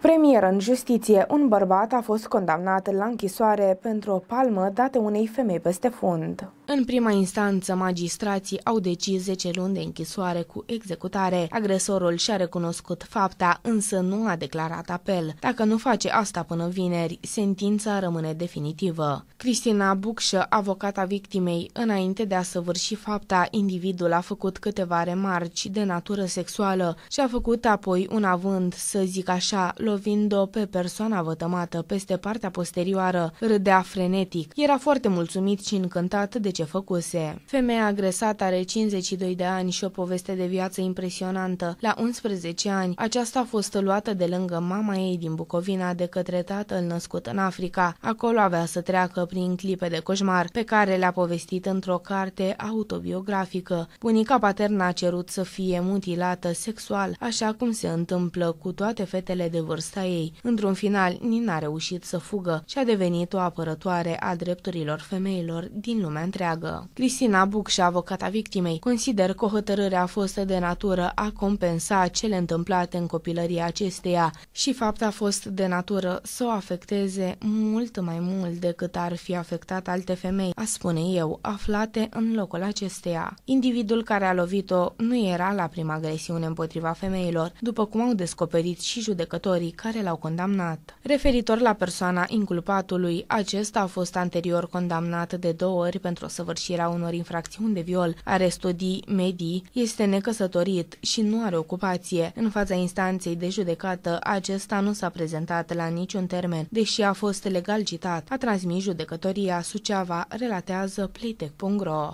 Premier în justiție, un bărbat a fost condamnat la închisoare pentru o palmă dată unei femei peste fund. În prima instanță, magistrații au decis 10 luni de închisoare cu executare. Agresorul și-a recunoscut fapta, însă nu a declarat apel. Dacă nu face asta până vineri, sentința rămâne definitivă. Cristina Bucșă, avocata victimei, înainte de a săvârși fapta, individul a făcut câteva remarci de natură sexuală și a făcut apoi un avânt, să zic așa, lovind-o pe persoana vătămată peste partea posterioară, râdea frenetic. Era foarte mulțumit și încântat de ce ce făcuse. Femeia agresată are 52 de ani și o poveste de viață impresionantă. La 11 ani, aceasta a fost luată de lângă mama ei din Bucovina de către tatăl născut în Africa. Acolo avea să treacă prin clipe de coșmar, pe care le-a povestit într-o carte autobiografică. Bunica paternă a cerut să fie mutilată sexual, așa cum se întâmplă cu toate fetele de vârsta ei. Într-un final, Nina a reușit să fugă și a devenit o apărătoare a drepturilor femeilor din lumea întreagă întreagă. Cristina Bucșa, avocata victimei, consider că hotărârea a fost de natură a compensa cele întâmplate în copilăria acesteia și fapt a fost de natură să o afecteze mult mai mult decât ar fi afectat alte femei, a spune eu, aflate în locul acesteia. Individul care a lovit-o nu era la prima agresiune împotriva femeilor, după cum au descoperit și judecătorii care l-au condamnat. Referitor la persoana inculpatului, acesta a fost anterior condamnat de două ori pentru o săvârșirea unor infracțiuni de viol. Arestodi Medi este necăsătorit și nu are ocupație. În fața instanței de judecată, acesta nu s-a prezentat la niciun termen, deși a fost legal citat. A transmis judecătoria Suceava, relatează playtech.ro.